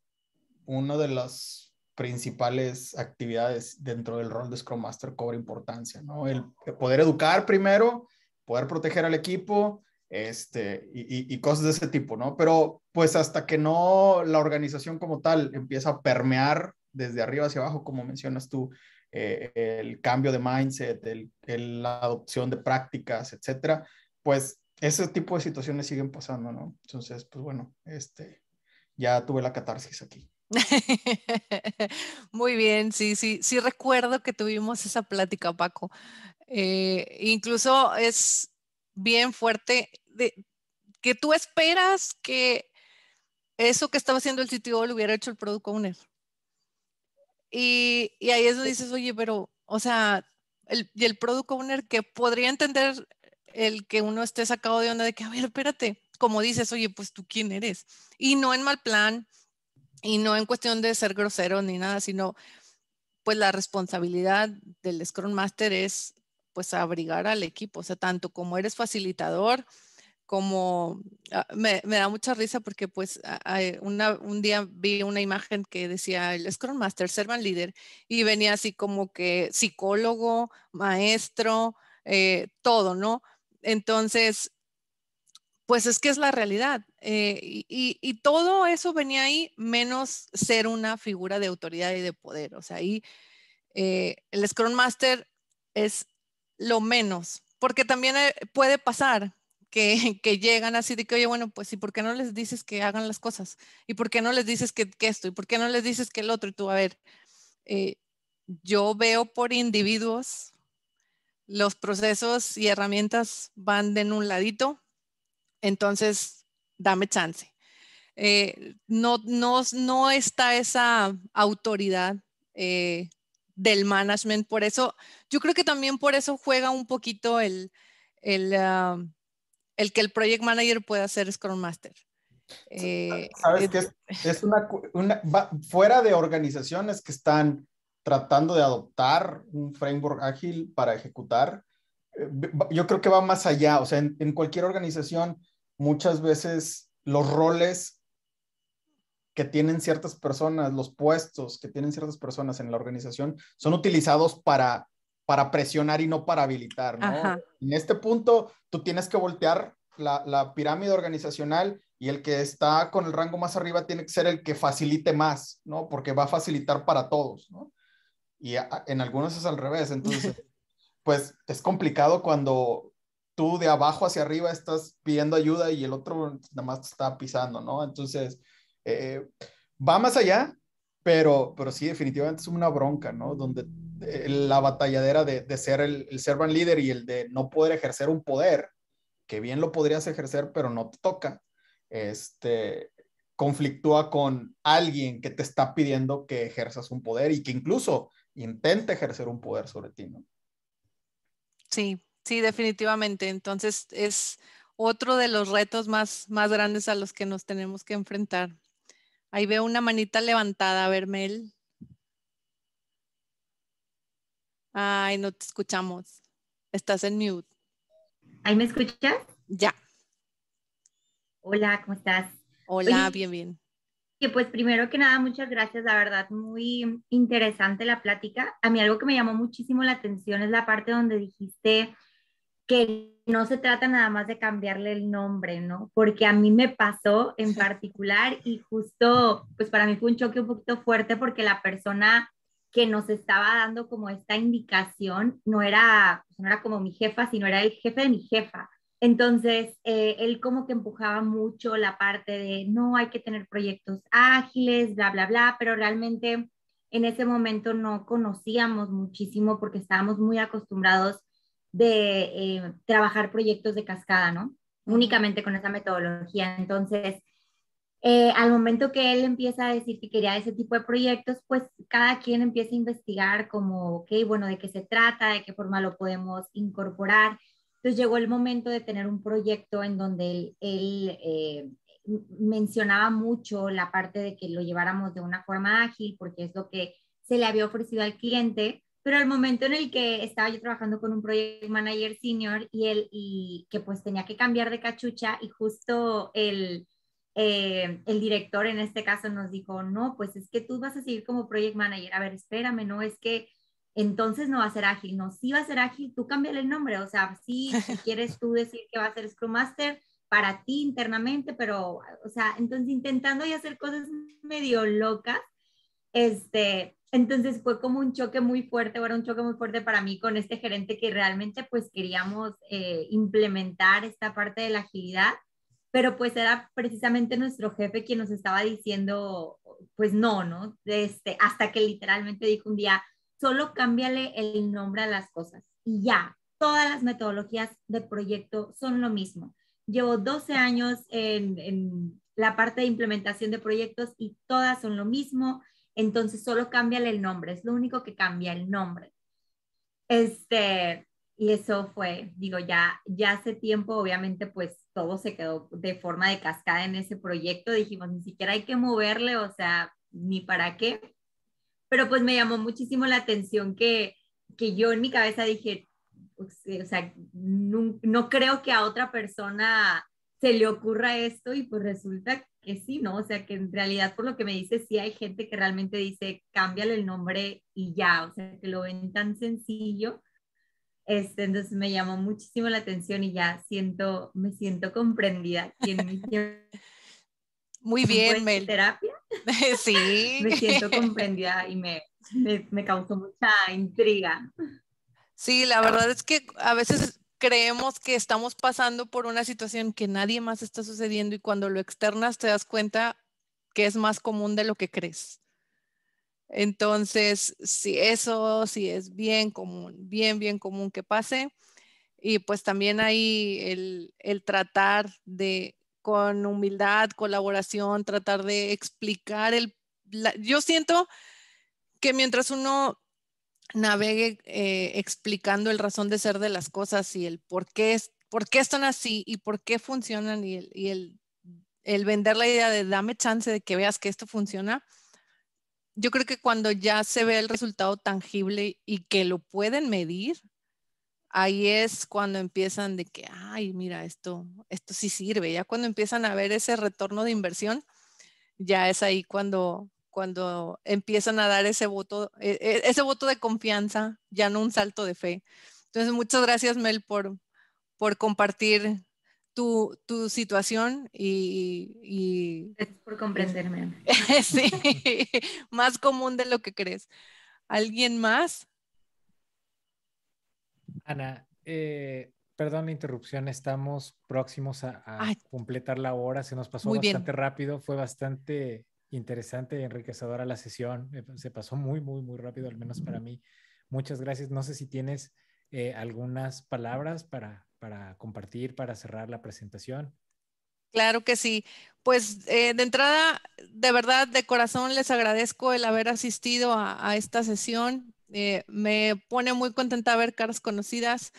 una de las principales actividades dentro del rol de Scrum Master cobra importancia, ¿no? el poder educar primero, poder proteger al equipo, este, y, y, cosas de ese tipo, ¿no? Pero pues hasta que no la organización como tal empieza a permear desde arriba hacia abajo, como mencionas tú, eh, el cambio de mindset, el, la adopción de prácticas, etcétera, pues ese tipo de situaciones siguen pasando, ¿no? Entonces, pues bueno, este, ya tuve la catarsis aquí. Muy bien, sí, sí, sí recuerdo que tuvimos esa plática, Paco. Eh, incluso es, bien fuerte, de, que tú esperas que eso que estaba haciendo el CTO lo hubiera hecho el product owner. Y, ahí eso dices, oye, pero, o sea, el, y el product owner que podría entender el que uno esté sacado de onda de que, a ver, espérate, como dices, oye, pues tú quién eres. Y no en mal plan, y no en cuestión de ser grosero ni nada, sino pues la responsabilidad del Scrum Master es pues abrigar al equipo, o sea, tanto como eres facilitador, como ah, me, me, da mucha risa porque pues un día vi una imagen que decía el Scrum Master, Servant Leader, y venía así como que psicólogo, maestro, eh, todo, ¿no? Entonces, pues es que es la realidad. Eh, y, y, todo eso venía ahí menos ser una figura de autoridad y de poder. O sea, ahí eh, el Scrum Master es lo menos, porque también eh, puede pasar que, llegan así de que, oye, bueno, pues, ¿y por qué no les dices que hagan las cosas? ¿Y por qué no les dices que, esto? ¿Y por qué no les dices que el otro? Y tú, a ver, eh, yo veo por individuos, los procesos y herramientas van de un ladito, entonces dame chance. Eh, no, no, no está esa autoridad del management. Por eso, yo creo que también por eso juega un poquito el, el, ah, el que el project manager pueda ser Scrum Master. Eh, Sabes eh, que es, una, fuera de organizaciones que están tratando de adoptar un framework ágil para ejecutar. Eh, yo creo que va más allá, o sea, en, en cualquier organización muchas veces los roles que tienen ciertas personas, los puestos que tienen ciertas personas en la organización, son utilizados para, para presionar y no para habilitar. ¿no? En este punto, tú tienes que voltear la, pirámide organizacional y el que está con el rango más arriba tiene que ser el que facilite más, ¿no? Porque va a facilitar para todos, ¿no? Y en algunos es al revés, entonces, pues es complicado cuando tú de abajo hacia arriba estás pidiendo ayuda y el otro nada más te está pisando, ¿no? Entonces, eh, va más allá, pero, pero sí, definitivamente es una bronca, ¿no? Donde eh, la batalladera de, ser el, el, servant leader y el de no poder ejercer un poder, que bien lo podrías ejercer, pero no te toca, este, conflictúa con alguien que te está pidiendo que ejerzas un poder y que incluso intente ejercer un poder sobre ti, ¿no? Sí, sí, definitivamente. Entonces es otro de los retos más, más grandes a los que nos tenemos que enfrentar. Ahí veo una manita levantada, a Ay, no te escuchamos. Estás en mute. ¿Ahí me escuchas? Ya. Hola, ¿cómo estás? Hola, bien, bien. pues primero que nada, muchas gracias, la verdad, muy interesante la plática. A mí algo que me llamó muchísimo la atención es la parte donde dijiste que no se trata nada más de cambiarle el nombre, ¿no? Porque a mí me pasó en particular y justo, pues para mí fue un choque un poquito fuerte porque la persona que nos estaba dando como esta indicación no era, pues, era como mi jefa, sino era el jefe de mi jefa. Entonces, eh, él como que empujaba mucho la parte de, no, hay que tener proyectos ágiles, bla, bla, bla, pero realmente en ese momento no conocíamos muchísimo porque estábamos muy acostumbrados de eh, trabajar proyectos de cascada, ¿no? Únicamente con esa metodología. Entonces, eh, al momento que él empieza a decir que quería ese tipo de proyectos, pues cada quien empieza a investigar como, ok, bueno, de qué se trata, de qué forma lo podemos incorporar. Entonces llegó el momento de tener un proyecto en donde él, eh, mencionaba mucho la parte de que lo lleváramos de una forma ágil, porque es lo que se le había ofrecido al cliente, pero al momento en el que estaba yo trabajando con un project manager senior y él, y que pues tenía que cambiar de cachucha y justo el, eh, el director en este caso nos dijo, no, pues es que tú vas a seguir como project manager, a ver, espérame, no, es que entonces no va a ser ágil, no, sí va a ser ágil, tú cámbiale el nombre, o sea, sí, si quieres tú decir que va a ser Scrum Master para ti internamente, pero, o sea, entonces intentando y hacer cosas medio locas, este, entonces fue como un choque muy fuerte, era un choque muy fuerte para mí con este gerente que realmente pues queríamos eh, implementar esta parte de la agilidad, pero pues era precisamente nuestro jefe quien nos estaba diciendo pues no, ¿no? Este, hasta que literalmente dijo un día, solo cámbiale el nombre a las cosas y ya, todas las metodologías de proyecto son lo mismo. Llevo 12 años en la parte de implementación de proyectos y todas son lo mismo entonces solo cambia el nombre, es lo único que cambia el nombre. Este, y eso fue, digo, ya, ya hace tiempo, obviamente, pues todo se quedó de forma de cascada en ese proyecto. Dijimos, ni siquiera hay que moverle, o sea, ni para qué. Pero pues me llamó muchísimo la atención que, yo en mi cabeza dije, pues, eh, o sea, no, creo que a otra persona se le ocurra esto y pues resulta que sí, ¿no? O sea, que en realidad por lo que me dice, sí hay gente que realmente dice, cámbiale el nombre y ya, o sea, que lo ven tan sencillo. Este, entonces me llamó muchísimo la atención y ya siento, me siento comprendida. Muy bien, Mel. ¿Terapia? sí. me siento comprendida y me, me causó mucha intriga. Sí, la verdad es que a veces creemos que estamos pasando por una situación que nadie más está sucediendo y cuando lo externas te das cuenta que es más común de lo que crees. Entonces, si eso si es bien común, bien, bien común que pase. Y pues también hay el, el tratar de con humildad, colaboración, tratar de explicar el... yo siento que mientras uno navegue eh, explicando el razón de ser de las cosas y el por qué, es, por qué están así y por qué funcionan y, el, vender la idea de dame chance de que veas que esto funciona. Yo creo que cuando ya se ve el resultado tangible y que lo pueden medir, ahí es cuando empiezan de que, ay, mira, esto, esto sí sirve. Ya cuando empiezan a ver ese retorno de inversión, ya es ahí cuando cuando empiezan a dar ese voto, e, e, ese voto de confianza, ya no un salto de fe. Entonces, muchas gracias, Mel, por, por compartir tu, situación y, por comprenderme. sí, más común de lo que crees. ¿Alguien más? Ana, eh, perdón la interrupción, estamos próximos a, completar la hora, se nos pasó bastante rápido, fue bastante interesante, y enriquecedora la sesión. Eh, se pasó muy, muy, muy rápido, al menos para mí. Muchas gracias. No sé si tienes eh, algunas palabras para, para compartir, para cerrar la presentación. Claro que sí. Pues eh, de entrada, de verdad, de corazón les agradezco el haber asistido a, esta sesión. me pone muy contenta ver caras conocidas.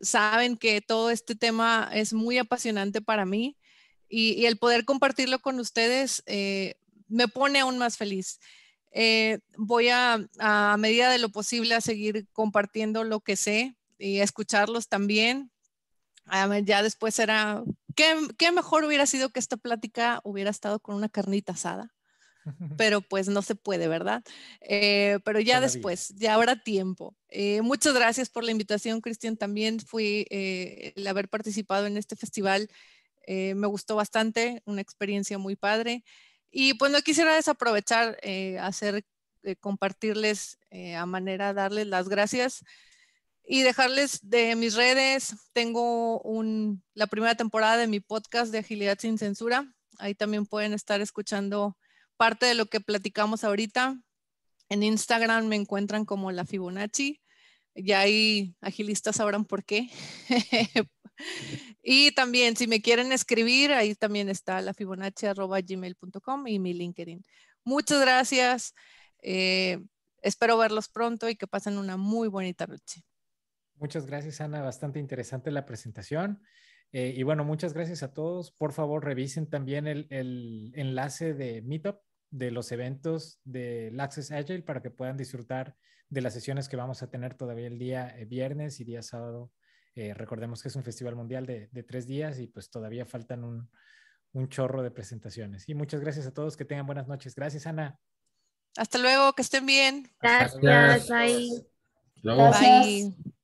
saben que todo este tema es muy apasionante para mí y, el poder compartirlo con ustedes eh, me pone aún más feliz. Eh, voy a, a medida de lo posible, a seguir compartiendo lo que sé y escucharlos también. Ya después será, ¿qué, mejor hubiera sido que esta plática hubiera estado con una carnita asada? Pero pues no se puede, ¿verdad? Eh, pero ya después, ya habrá tiempo. muchas gracias por la invitación, Cristian. También fui el haber participado en este festival. Eh, me gustó bastante, una experiencia muy padre. Y pues no quisiera desaprovechar, eh, hacer, eh, compartirles a manera, de darles las gracias y dejarles de mis redes. Tengo la primera temporada de mi podcast de Agilidad sin Censura. Ahí también pueden estar escuchando parte de lo que platicamos ahorita. En Instagram me encuentran como la Fibonacci. Ya ahí agilistas sabrán por qué. y también, si me quieren escribir, ahí también está la gmail.com y mi LinkedIn. Muchas gracias. Eh, espero verlos pronto y que pasen una muy bonita noche. Muchas gracias, Ana. Bastante interesante la presentación. Eh, y bueno, muchas gracias a todos. Por favor, revisen también el, enlace de Meetup de los eventos de Access Agile para que puedan disfrutar de las sesiones que vamos a tener todavía el día eh, viernes y día sábado eh, recordemos que es un festival mundial de, tres días y pues todavía faltan un, un chorro de presentaciones. Y muchas gracias a todos, que tengan buenas noches. Gracias, Ana. Hasta luego, que estén bien. Gracias. Bye.